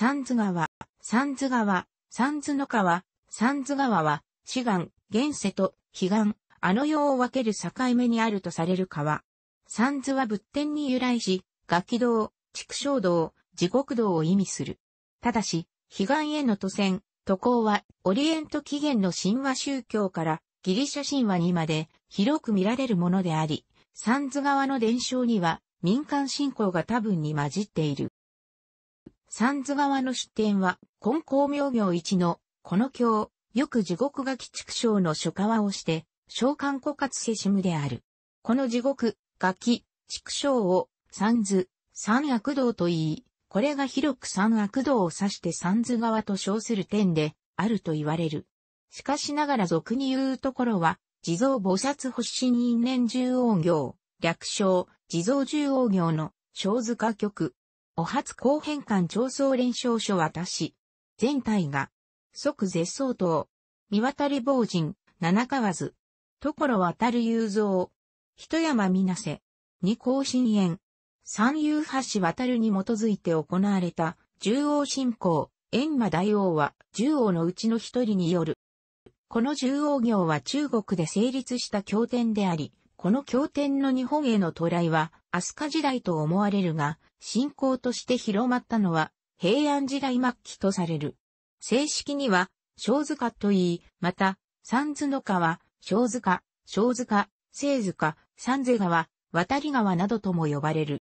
三ズ川、ンズ川、ンズの川、ンズ川は、志願、現世と、悲願、あの世を分ける境目にあるとされる川。ンズは仏典に由来し、楽器道、畜生道、地獄道を意味する。ただし、悲願への渡船、渡航は、オリエント起源の神話宗教から、ギリシャ神話にまで、広く見られるものであり、三ズ川の伝承には、民間信仰が多分に混じっている。三津川の出典は、根光明行一の、この経、よく地獄が鬼畜生の書川をして、召喚枯渇せしむである。この地獄、ガキ、畜生を、三津、三悪道と言い、これが広く三悪道を指して三津川と称する点で、あると言われる。しかしながら俗に言うところは、地蔵菩薩発信因縁十王行、略称、地蔵十王行の、小塚曲、お初後編館長層連勝書し、全体が、即絶相当。見渡り防人、七河津。所渡る雄造。一山みなせ。二甲新園。三遊橋渡るに基づいて行われた、縦王信仰、閻魔大王は、縦王のうちの一人による。この縦王行は中国で成立した経典であり、この経典の日本への到来は、飛鳥時代と思われるが、信仰として広まったのは、平安時代末期とされる。正式には、小塚といい、また、三津の川、小塚、小塚、聖塚、三瀬川、渡り川などとも呼ばれる。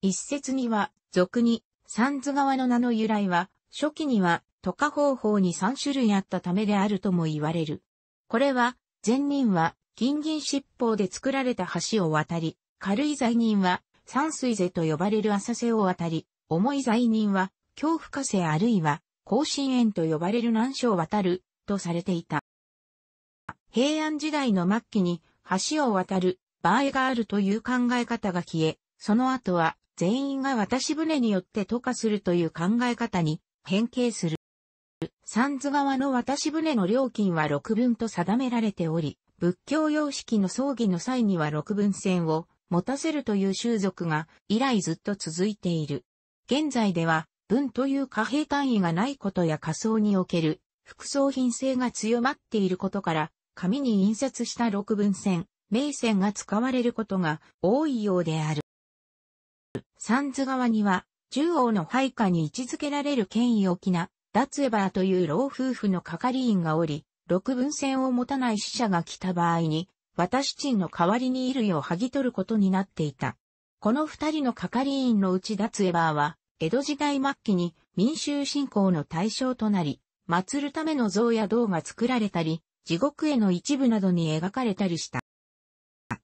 一説には、俗に、三津川の名の由来は、初期には、渡河方法に三種類あったためであるとも言われる。これは、前任は、金銀七宝で作られた橋を渡り、軽い罪人は山水瀬と呼ばれる浅瀬を渡り、重い罪人は恐怖下瀬あるいは甲信園と呼ばれる難所を渡るとされていた。平安時代の末期に橋を渡る場合があるという考え方が消え、その後は全員が渡し船によって渡過するという考え方に変形する。三津川の渡し船の料金は6分と定められており、仏教様式の葬儀の際には六分線を持たせるという習俗が以来ずっと続いている。現在では、分という貨幣単位がないことや仮想における副葬品性が強まっていることから、紙に印刷した六分線、名線が使われることが多いようである。三図側には、中央の配下に位置づけられる権威沖な、ダツエバーという老夫婦の係員がおり、六分線を持たない死者が来た場合に、私賃の代わりに衣類を剥ぎ取ることになっていた。この二人の係員のうち脱エバーは、江戸時代末期に民衆信仰の対象となり、祀るための像や銅が作られたり、地獄への一部などに描かれたりした。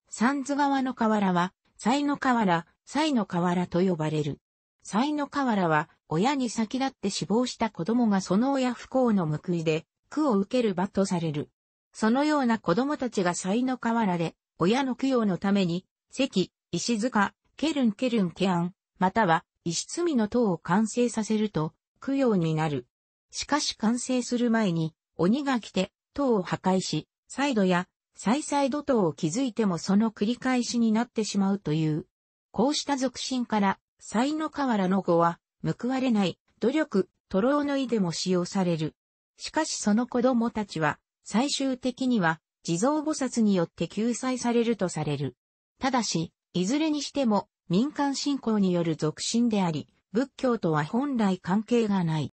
三津川の河原は、西の河原、西の河原と呼ばれる。西の河原は、親に先立って死亡した子供がその親不幸の報いで、苦を受ける場とされる。そのような子供たちが才の河原で、親の供養のために、石、石塚、ケルンケルンケアン、または石積みの塔を完成させると、供養になる。しかし完成する前に、鬼が来て、塔を破壊し、再度や、再々度塔を築いてもその繰り返しになってしまうという。こうした俗心から、才の河原の語は、報われない、努力、トロの意でも使用される。しかしその子供たちは、最終的には、地蔵菩薩によって救済されるとされる。ただし、いずれにしても、民間信仰による俗信であり、仏教とは本来関係がない。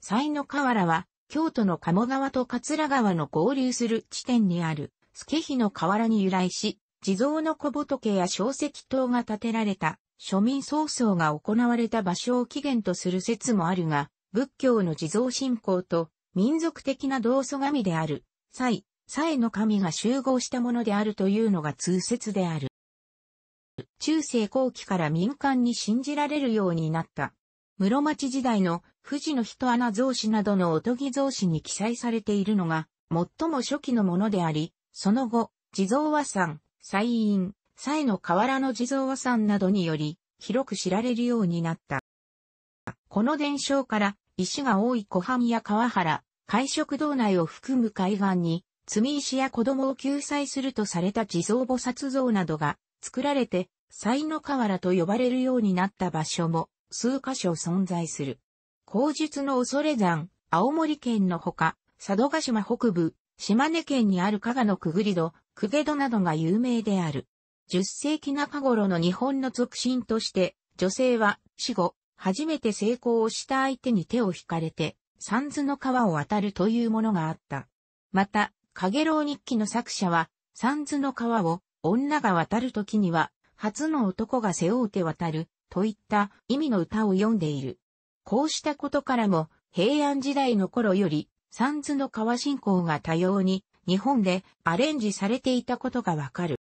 西の河原は、京都の鴨川と桂川の合流する地点にある、助比の河原に由来し、地蔵の小仏や小石塔が建てられた、庶民葬送が行われた場所を起源とする説もあるが、仏教の地蔵信仰と民族的な道祖神である、祭、祭の神が集合したものであるというのが通説である。中世後期から民間に信じられるようになった。室町時代の富士の人穴造紙などのおとぎ造紙に記載されているのが、最も初期のものであり、その後、地蔵和山、祭院、祭の河原の地蔵和山などにより、広く知られるようになった。この伝承から、石が多い湖畔や川原、海食道内を含む海岸に、積石や子供を救済するとされた地蔵菩薩像などが作られて、才の河原と呼ばれるようになった場所も数箇所存在する。口述の恐山、青森県のほか、佐渡島北部、島根県にある加賀のくぐり戸、くげ戸などが有名である。10世紀中頃の日本の俗信として、女性は死後、初めて成功をした相手に手を引かれて、三途の川を渡るというものがあった。また、影楼日記の作者は、三途の川を女が渡る時には、初の男が背負うて渡る、といった意味の歌を読んでいる。こうしたことからも、平安時代の頃より、三途の川信仰が多様に、日本でアレンジされていたことがわかる。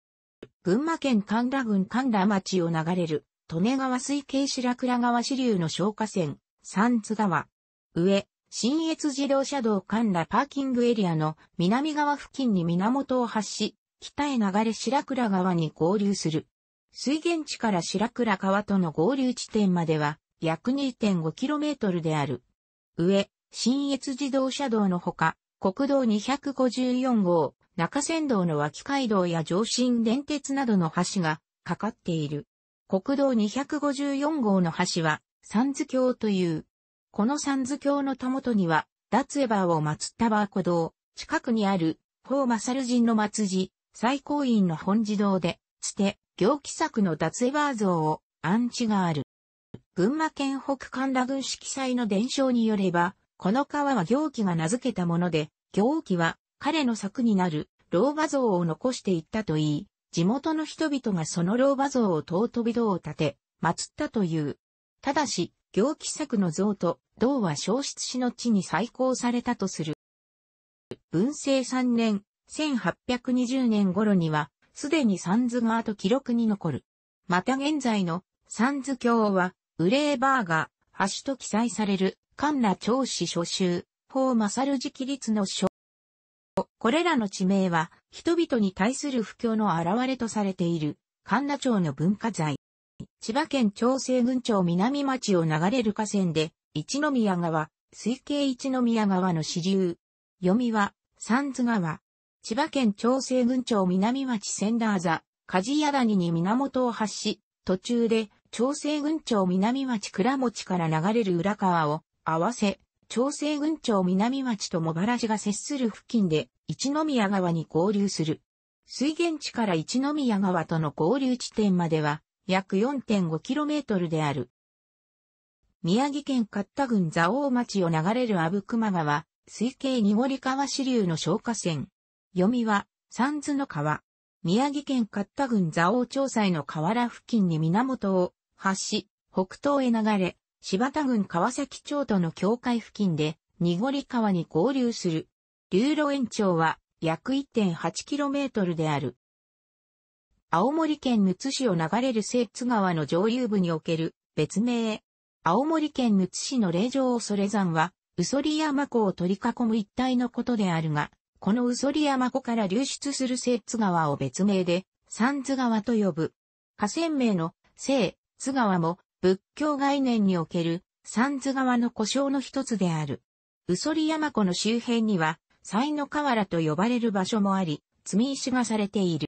群馬県神田郡神田町を流れる、利根川水系白倉川支流の消火線、三津川。上、新越自動車道神田パーキングエリアの南側付近に源を発し、北へ流れ白倉川に合流する。水源地から白倉川との合流地点までは約 2.5km である。上、新越自動車道のほか、国道254号、中山道の脇街道や上新電鉄などの橋がかかっている。国道254号の橋は、三津橋というこの三図教のたもとには、脱エバーを祀ったバー古道、近くにある、法ーマサル人の末寺、最高院の本寺堂で、つて、行基作の脱エバー像を安置がある。群馬県北神羅郡式祭の伝承によれば、この川は行基が名付けたもので、行基は彼の作になる老婆像を残していったといい、地元の人々がその老婆像を尊び堂を建て、祀ったという。ただし、行基作の像と銅は消失しの地に再興されたとする。文政3年、1820年頃には、すでに三図側と記録に残る。また現在の三図教は、ウレーバーガー、橋と記載される、カンナ長子諸集、法正る直立の書。これらの地名は、人々に対する不況の現れとされている、神奈町の文化財。千葉県長生郡町南町を流れる河川で、一宮川、水系一宮川の支流。読みは、三津川。千葉県長生郡町南町千田あざ、梶谷谷に源を発し、途中で、長生郡町南町倉持から流れる浦川を合わせ、長生郡町南町と茂原市が接する付近で一宮川に合流する。水源地から一宮川との合流地点までは約 4.5km である。宮城県勝田郡蔵王町を流れる阿武隈川、水系濁り川支流の消火泉。読みは、三津の川。宮城県勝田郡蔵王町西の河原付近に源を発し、北東へ流れ、柴田郡川崎町との境界付近で、濁り川に合流する。流路延長は約 1.8km である。青森県むつ市を流れる聖津川の上流部における別名。青森県むつ市の霊場恐山は、うそり山湖を取り囲む一帯のことであるが、このうそり山湖から流出する聖津川を別名で、三津川と呼ぶ。河川名の聖津川も仏教概念における三津川の故障の一つである。うそり山湖の周辺には、西の河原と呼ばれる場所もあり、積み石がされている。